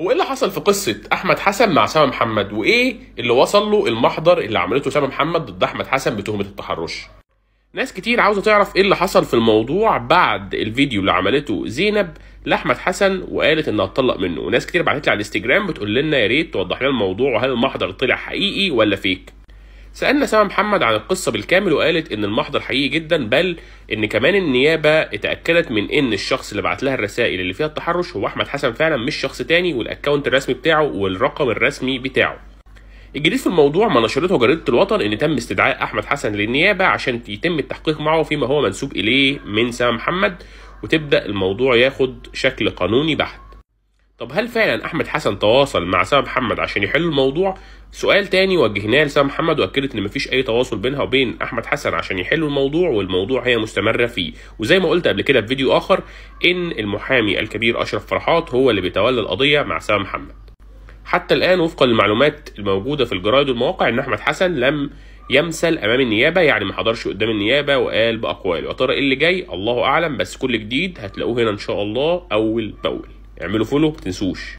هو ايه اللي حصل في قصه احمد حسن مع سامي محمد وايه اللي وصل له المحضر اللي عملته سامي محمد ضد احمد حسن بتهمه التحرش ناس كتير عاوزه تعرف ايه اللي حصل في الموضوع بعد الفيديو اللي عملته زينب لاحمد حسن وقالت انها اتطلق منه وناس كتير بعتت لي على الانستجرام بتقول لنا يا ريت توضح لنا الموضوع وهل المحضر طلع حقيقي ولا فيك سألنا سما محمد عن القصة بالكامل وقالت إن المحضر حقيقي جدا بل إن كمان النيابة اتأكدت من إن الشخص اللي بعت لها الرسائل اللي فيها التحرش هو أحمد حسن فعلا مش شخص تاني والأكونت الرسمي بتاعه والرقم الرسمي بتاعه. الجديد في الموضوع ما نشرته جريدة الوطن إن تم استدعاء أحمد حسن للنيابة عشان يتم التحقيق معه فيما هو منسوب إليه من سما محمد وتبدأ الموضوع ياخد شكل قانوني بحت. طب هل فعلا احمد حسن تواصل مع سام محمد عشان يحل الموضوع سؤال تاني وجهناه لسام محمد واكدت ان مفيش اي تواصل بينها وبين احمد حسن عشان يحلوا الموضوع والموضوع هي مستمره فيه وزي ما قلت قبل كده في فيديو اخر ان المحامي الكبير اشرف فرحات هو اللي بيتولى القضيه مع سام محمد حتى الان وفقا للمعلومات الموجوده في الجرايد والمواقع ان احمد حسن لم يمثل امام النيابه يعني ما حضرش قدام النيابه وقال باقواله يا ترى ايه اللي جاي الله اعلم بس كل جديد هتلاقوه هنا ان شاء الله اول باول اعملوا فولو متنسوش